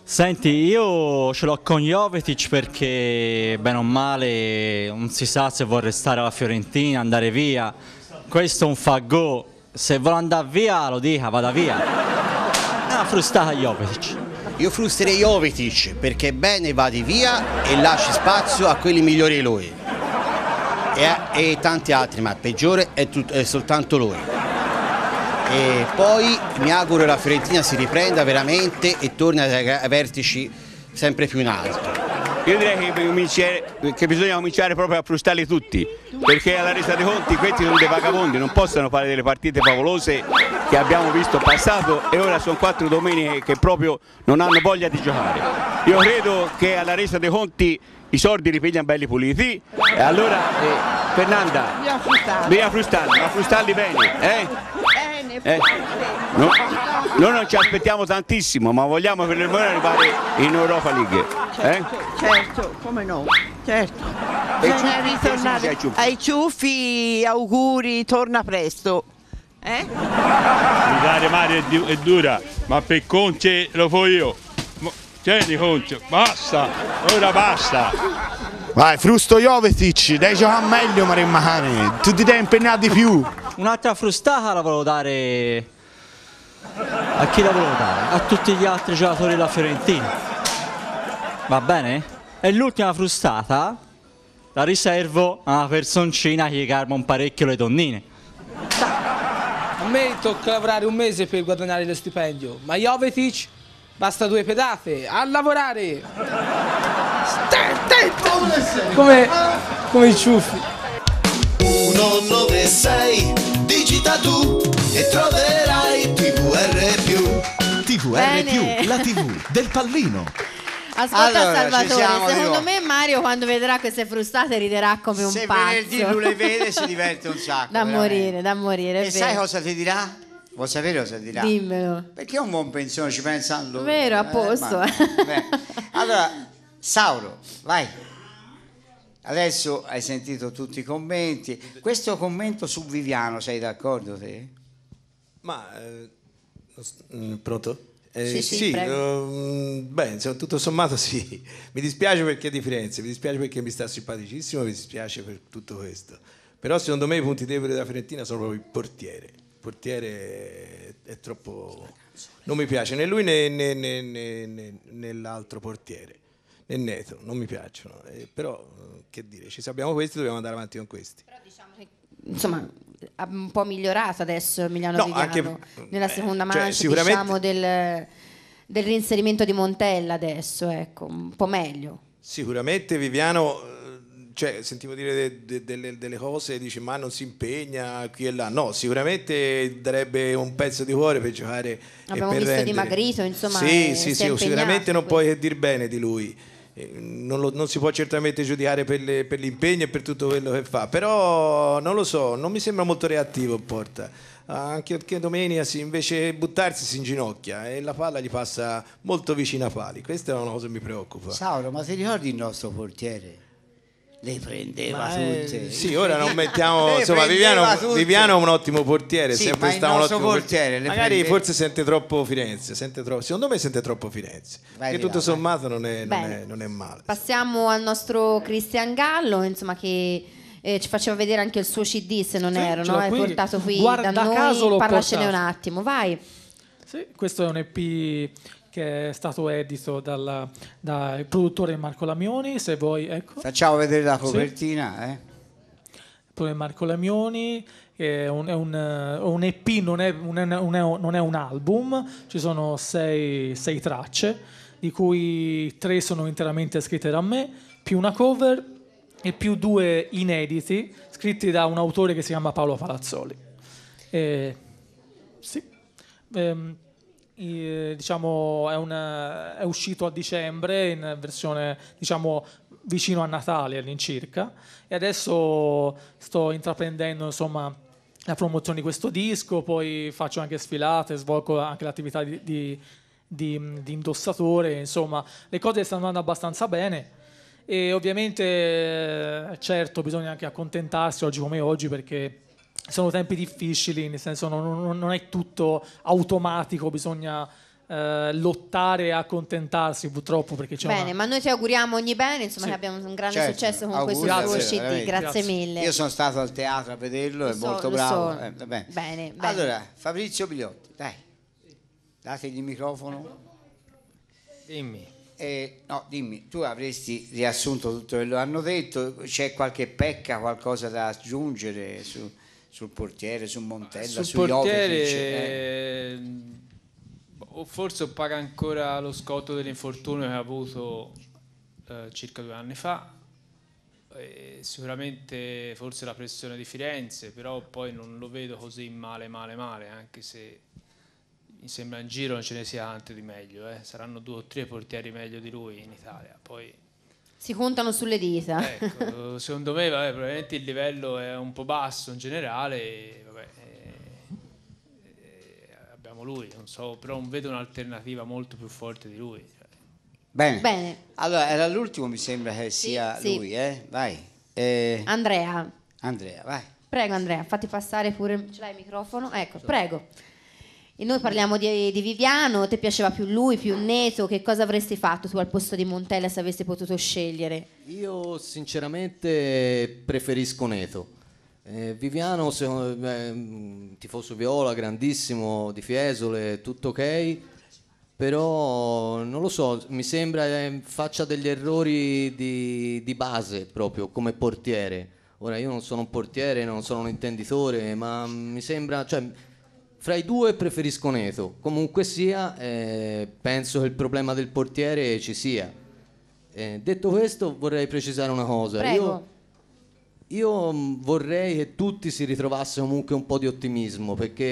Senti, io ce l'ho con Jovetic perché bene o male non si sa se vuole restare alla Fiorentina, andare via. Questo è un faggò. Se vuole andare via lo dica, vada via. Ah, frustata Jovetic. Io frusterei Jovetic perché bene vada via e lasci spazio a quelli migliori di lui. E, e, tanti altri, ma il peggiore è, è soltanto lui. E poi mi auguro che la Fiorentina si riprenda veramente e torni ai vertici sempre più in alto. Io direi che, che, bisogna cominciare proprio a frustarli tutti, perché alla resa dei conti questi sono dei vagabondi, non possono fare delle partite favolose che abbiamo visto passato e ora sono quattro domeniche che proprio non hanno voglia di giocare. Io credo che alla resa dei conti i sordi li pigliano belli puliti e allora eh, Fernanda, bisogna frustarli, frustarli, ma frustarli bene. Eh? Eh, no, noi non ci aspettiamo tantissimo, ma vogliamo per il momento arrivare in Europa League. Certo, eh? Certo, come no? Certo. E ciuffi, ai, ciuffi. ai ciuffi, auguri, torna presto. Eh? Andare Mario è, dura, ma per Conce lo fo io. Tieni Conce, basta, ora basta. Vai, Frusto Jovetic, dai gioca meglio Maremmani, tu ti devi impegnare di più. Un'altra frustata la volevo dare a chi la volevo dare? A tutti gli altri giocatori della Fiorentina. Va bene? E l'ultima frustata la riservo a una personcina che calma un parecchio le donnine. A me tocca lavorare un mese per guadagnare lo stipendio, ma Jovetic basta due pedate, a lavorare! Stai come, come i ciuffi. 196 digita tu e troverai TVR+. TVR+, la TV del pallino. Ascolta Allora, Salvatore, siamo, secondo dico. me Mario quando vedrà queste frustate riderà come un Se pazzo. venerdì lui le vede si diverte un sacco. Da veramente. morire, da morire, è E sai cosa ti dirà? Vuoi sapere cosa dirà? Dimmelo. Perché è un buon pensione, ci pensa a lui. Vero, a eh, posto. ma- beh. Allora, Sauro, vai. Adesso hai sentito tutti i commenti. Questo commento su Viviano, sei d'accordo te? Ma... Eh, mm, pronto? Eh, sì, sì, sì uh, beh, insomma, tutto sommato sì. Mi dispiace perché è di Firenze, mi dispiace perché mi sta simpaticissimo, mi dispiace per tutto questo. Però secondo me i punti deboli della Fiorentina sono proprio il portiere. Il portiere è troppo... Non mi piace né lui né, né, né, né nell'altro portiere nel netro, non mi piacciono, eh, però eh, che dire, ci sappiamo questi, dobbiamo andare avanti con questi. Però diciamo che insomma ha un po' migliorato adesso Emiliano no, Viviano, anche, nella eh, seconda eh, mancia cioè, sicuramente... diciamo del, del, reinserimento di Montella adesso, ecco, un po' meglio. Sicuramente Viviano eh, cioè, sentivo dire de, de, delle, delle, cose, dice ma non si impegna qui e là. No, sicuramente darebbe un pezzo di cuore per giocare. Abbiamo e per visto rendere. dimagrito, insomma. Sì, sì, sì, sicuramente non puoi che dir bene di lui. Eh, non, lo, non, si può certamente giudicare per, le, per, l'impegno e per tutto quello che fa, però non lo so, non mi sembra molto reattivo Porta. Anche perché domenica si, invece buttarsi si inginocchia e la palla gli passa molto vicina a pali. Questa è una cosa che mi preoccupa. Sauro, ma ti ricordi il nostro portiere? le prendeva ma, tutte. Eh, sì, ora non mettiamo. insomma, Viviano, Viviano, è un ottimo portiere. Sì, sempre stato un ottimo portiere. Magari prende... forse sente troppo Firenze. Sente troppo, secondo me sente troppo Firenze. Vai che tutto là, sommato non è, non, è, non è, male. Passiamo al nostro Cristian Gallo, insomma, che. Eh, ci faceva vedere anche il suo CD se non sì, erro, no? È portato qui da noi, parlacene portato. un attimo, vai. Sì, questo è un EP che è stato edito dal, dal produttore Marco Lamioni, se vuoi, ecco. Facciamo vedere la copertina, sì. eh. Produttore Marco Lamioni, è un, è un, un EP, non è un, non è un, album, ci sono sei, sei tracce, di cui tre sono interamente scritte da me, più una cover e più due inediti, scritti da un autore che si chiama Paolo Palazzoli. Eh, sì. Eh, diciamo, è, una, è, uscito a dicembre in versione diciamo, vicino a Natale all'incirca e adesso sto intraprendendo insomma, la promozione di questo disco, poi faccio anche sfilate, svolgo anche l'attività di, di, di, di indossatore, insomma le cose stanno andando abbastanza bene e ovviamente certo bisogna anche accontentarsi oggi come oggi perché sono tempi difficili, nel senso non, non è tutto automatico, bisogna eh, lottare e accontentarsi purtroppo perché c'è Bene, una... ma noi ti auguriamo ogni bene, insomma sì. che abbiamo un grande certo, successo con questo grazie, tuo CD, grazie, grazie, mille. Io sono stato al teatro a vederlo, lo è so, molto bravo. So. Eh, bene. Bene, allora, Fabrizio Bigliotti, dai, dategli il microfono. Dimmi. Eh, no, dimmi, tu avresti riassunto tutto quello che hanno detto, c'è qualche pecca, qualcosa da aggiungere su sul portiere, sul Montella, sul su portiere, eh. o boh, forse paga ancora lo scotto dell'infortunio che ha avuto eh, circa due anni fa. E sicuramente forse la pressione di Firenze, però poi non lo vedo così male, male, male, anche se mi sembra in giro non ce ne sia tanto di meglio. Eh. Saranno due o tre portieri meglio di lui in Italia. Poi si contano sulle dita. Ecco, secondo me, vabbè, probabilmente il livello è un po' basso in generale. E, vabbè, e eh, eh, abbiamo lui, non so, però non vedo un'alternativa molto più forte di lui. Bene. Bene. Allora, era l'ultimo, mi sembra che sia sì. lui, eh? Vai. Eh... Andrea. Andrea, vai. Prego Andrea, fatti passare pure... Ce l'hai il microfono? Ecco, prego. E noi parliamo di, di Viviano, ti piaceva più lui, più Neto, che cosa avresti fatto tu al posto di Montella se avessi potuto scegliere? Io sinceramente preferisco Neto. Eh, Viviano, secondo, eh, tifoso viola, grandissimo, di Fiesole, tutto ok, però non lo so, mi sembra eh, faccia degli errori di, di base proprio come portiere. Ora io non sono un portiere, non sono un intenditore, ma mi sembra, cioè, fra i due preferisco Neto, comunque sia eh, penso che il problema del portiere ci sia. Eh, detto questo vorrei precisare una cosa. Io, io, mm, vorrei che tutti si ritrovassero comunque un po' di ottimismo perché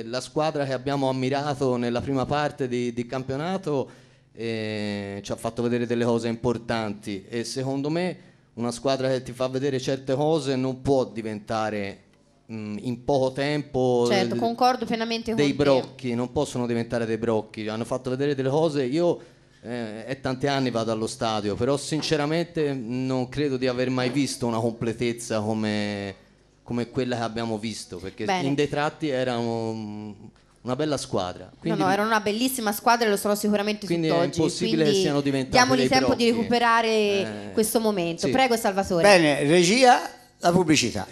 eh, la squadra che abbiamo ammirato nella prima parte di, di campionato eh, ci ha fatto vedere delle cose importanti e secondo me una squadra che ti fa vedere certe cose non può diventare mh, mm, in poco tempo certo, concordo pienamente dei con brocchi, te. non possono diventare dei brocchi, hanno fatto vedere delle cose, io eh, è tanti anni vado allo stadio, però sinceramente non credo di aver mai visto una completezza come, come quella che abbiamo visto, perché Bene. in dei tratti erano una bella squadra. Quindi, no, no, era una bellissima squadra e lo sono sicuramente quindi tutt'oggi. Quindi è impossibile quindi che siano diventati Diamogli tempo brocchi. di recuperare eh, questo momento. Sì. Prego Salvatore. Bene, regia, la pubblicità.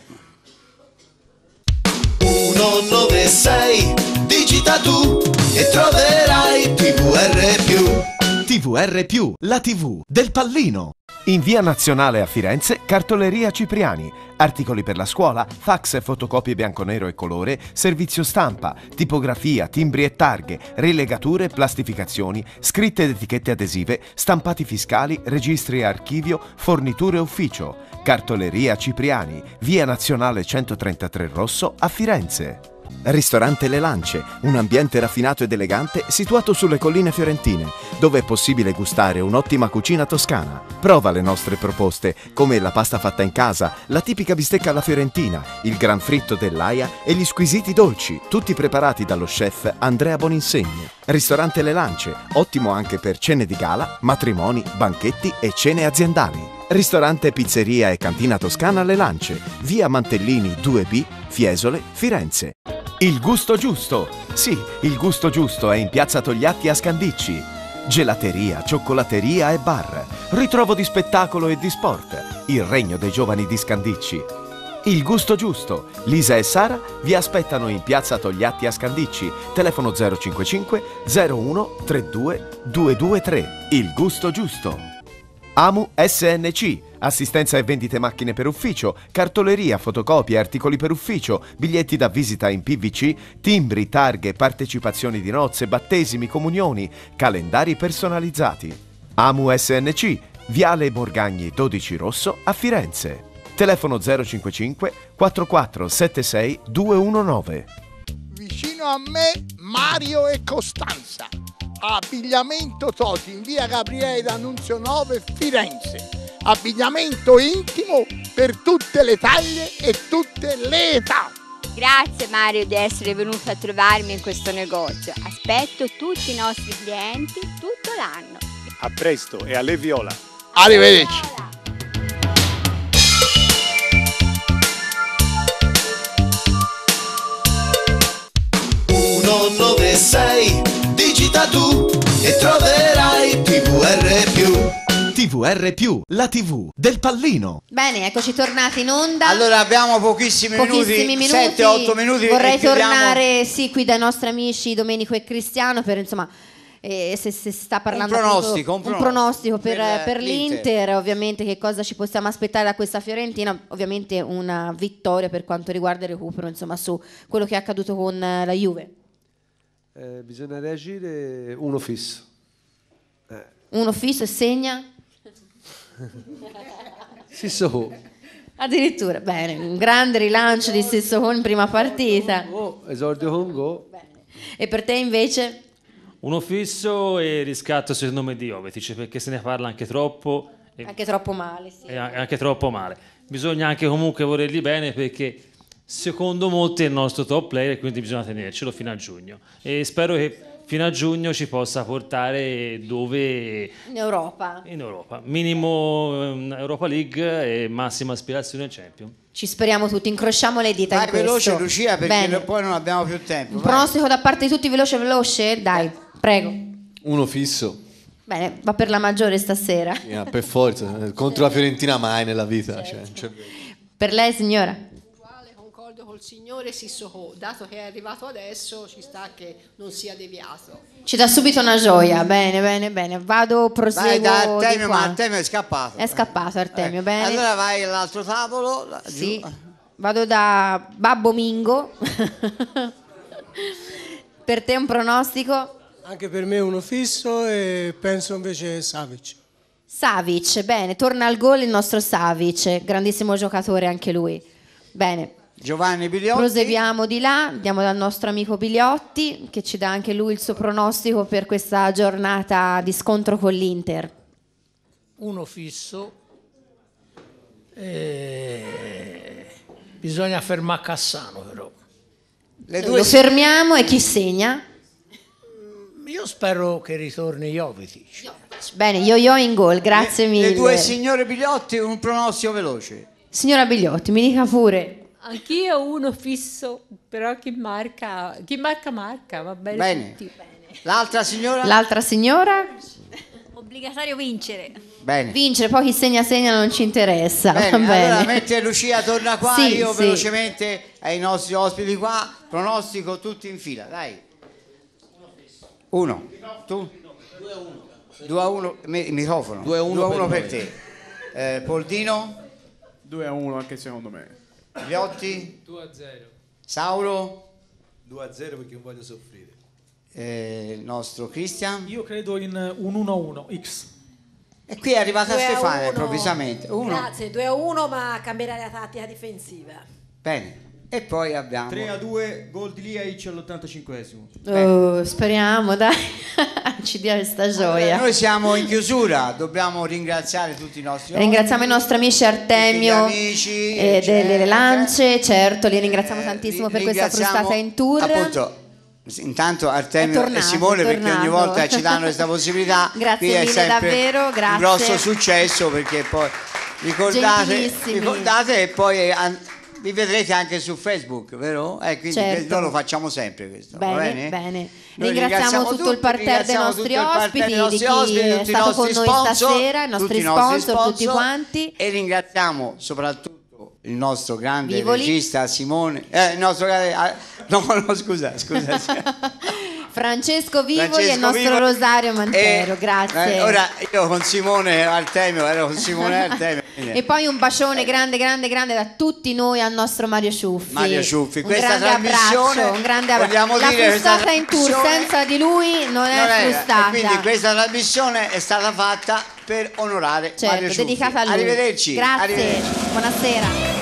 2196 digita tu e troverai TVR+. più TVR+, più, la TV del pallino. In via nazionale a Firenze, cartoleria Cipriani. Articoli per la scuola, fax e fotocopie bianco-nero e colore, servizio stampa, tipografia, timbri e targhe, rilegature, plastificazioni, scritte ed etichette adesive, stampati fiscali, registri e archivio, forniture ufficio. Cartoleria Cipriani, via nazionale 133 Rosso a Firenze. Ristorante Le Lance, un ambiente raffinato ed elegante situato sulle colline fiorentine, dove è possibile gustare un'ottima cucina toscana. Prova le nostre proposte, come la pasta fatta in casa, la tipica bistecca alla fiorentina, il gran fritto dell'aia e gli squisiti dolci, tutti preparati dallo chef Andrea Boninsegni. Ristorante Le Lance, ottimo anche per cene di gala, matrimoni, banchetti e cene aziendali. Ristorante, pizzeria e cantina toscana Le Lance, via Mantellini 2B, Fiesole, Firenze. Il gusto giusto! Sì, il gusto giusto è in piazza Togliatti a Scandicci. Gelateria, cioccolateria e bar. Ritrovo di spettacolo e di sport. Il regno dei giovani di Scandicci. Il gusto giusto. Lisa e Sara vi aspettano in piazza Togliatti a Scandicci. Telefono 055 01 32 223. Il gusto giusto. AMU SNC, assistenza e vendite macchine per ufficio, cartoleria, fotocopie, articoli per ufficio, biglietti da visita in PVC, timbri, targhe, partecipazioni di nozze, battesimi, comunioni, calendari personalizzati. AMU SNC, Viale Borgagni 12 Rosso a Firenze. Telefono 055 4476 219. Vicino a me Mario e Costanza. Abbigliamento Toti in via Gabriele d'Annunzio 9 Firenze. Abbigliamento intimo per tutte le taglie e tutte le età. Grazie Mario di essere venuto a trovarmi in questo negozio. Aspetto tutti i nostri clienti tutto l'anno. A presto e alle viola. Arrivederci. Viola visita tu e troverai TVR+. più. TVR+, più, la TV del pallino. Bene, eccoci tornati in onda. Allora abbiamo pochissimi, pochissimi minuti, 7-8 minuti. Vorrei tornare sì, qui dai nostri amici Domenico e Cristiano per insomma... Eh, se, si sta parlando un pronostico, un pronostico, un pronostico per, per, eh, per l'Inter. l'Inter, ovviamente che cosa ci possiamo aspettare da questa Fiorentina, ovviamente una vittoria per quanto riguarda il recupero, insomma su quello che è accaduto con eh, la Juve eh, bisogna reagire uno fisso. Eh. Uno fisso e segna? Sissoko. Addirittura, bene, un grande rilancio di Sissoko in prima partita. Oh, esordio con go. E per te invece? Uno fisso e riscatto secondo me di Ovetic perché se ne parla anche troppo. E anche troppo male, sì. anche troppo male. Bisogna anche comunque volergli bene perché secondo molti è il nostro top player quindi bisogna tenercelo fino a giugno e spero che fino a giugno ci possa portare dove in Europa in Europa minimo ehm, Europa League e massima aspirazione Champions ci speriamo tutti incrociamo le dita vai in veloce questo. Lucia perché Bene. poi non abbiamo più tempo un pronostico da parte di tutti veloce veloce dai prego uno fisso Bene, va per la maggiore stasera. Yeah, per forza, contro la Fiorentina mai nella vita. Certo. Cioè, per lei signora? col signore Sissoko, dato che è arrivato adesso ci sta che non sia deviato. Ci dà subito una gioia, bene, bene, bene. Vado, proseguo Vai da Artemio, ma Artemio è scappato. È scappato eh, Artemio, eh. bene. Allora vai all'altro tavolo. Laggiù. Sì, vado da Babbo Mingo. per te un pronostico? Anche per me uno fisso e penso invece Savic. Savic, bene, torna al gol il nostro Savic, grandissimo giocatore anche lui. Bene, Giovanni Biliotti. Proseguiamo di là, andiamo dal nostro amico Biliotti che ci dà anche lui il suo pronostico per questa giornata di scontro con l'Inter. Uno fisso, eh, bisogna fermare Cassano però. Due... Lo fermiamo e chi segna? Mm, io spero che ritorni Jovetic. Jovetic. Bene, io io in gol, grazie le, mille. Le due signore Bigliotti, un pronostico veloce. Signora Bigliotti, mi dica pure Anch'io uno fisso, però chi marca, chi marca, marca, va bene. Bene. bene. L'altra signora? L'altra signora? Obbligatorio vincere. Bene. Vincere, poi chi segna segna non ci interessa. Bene, bene. Allora, mentre Lucia torna qua, sì, io sì. velocemente ai nostri ospiti qua, pronostico tutti in fila, dai. Uno. Tu? Due a uno. 2 a 1, microfono. Due a uno per, per, te. Eh, Poldino? Due a uno anche secondo me. Gliotti 2 a 0 Sauro 2 a 0 perché non voglio soffrire eh, il nostro Cristian io credo in un 1 a 1 X e qui è arrivata Stefano improvvisamente uno. grazie 2 a 1 ma cambierà la tattica difensiva bene e poi abbiamo 3 a 2 gol di Liaic all'85esimo. Oh, speriamo, dai, ci dia questa gioia. Allora, noi siamo in chiusura, dobbiamo ringraziare tutti i nostri Ringraziamo i nostri amici Artemio amici, e certo, delle eh, Lance, eh. certo, li ringraziamo tantissimo li, per questa frustata in tour. Appunto. Intanto Artemio tornato, e Simone perché ogni volta ci danno questa possibilità. grazie Qui è davvero, grazie. Un grosso successo perché poi ricordate, ricordate e poi vi vedrete anche su Facebook, vero? Eh, quindi certo. noi lo facciamo sempre questo. Bene, bene. bene. Ringraziamo, ringraziamo, tutto tutti, il parterre dei nostri ospiti, dei nostri ospiti, tutti i nostri sponsor, stasera, i nostri, tutti sponsor, sponsor, tutti quanti. E ringraziamo soprattutto il nostro grande Vivoli. regista Simone, eh, il nostro grande, ah, no, no, scusa, scusa. Francesco Vivoli Francesco e il nostro Vivoli. Rosario Mantero, e, eh, grazie. Eh, ora io con Simone Artemio, ero con Simone Artemio. e poi un bacione grande, grande, grande da tutti noi al nostro Mario Ciuffi. Mario Ciuffi, un grande trasmissione abbraccio, un grande abbraccio. La dire, frustata in tour senza di lui non, non è non frustata. quindi questa trasmissione è stata fatta per onorare certo, Mario Ciuffi. dedicata a lui. Arrivederci. Grazie, Arrivederci. buonasera.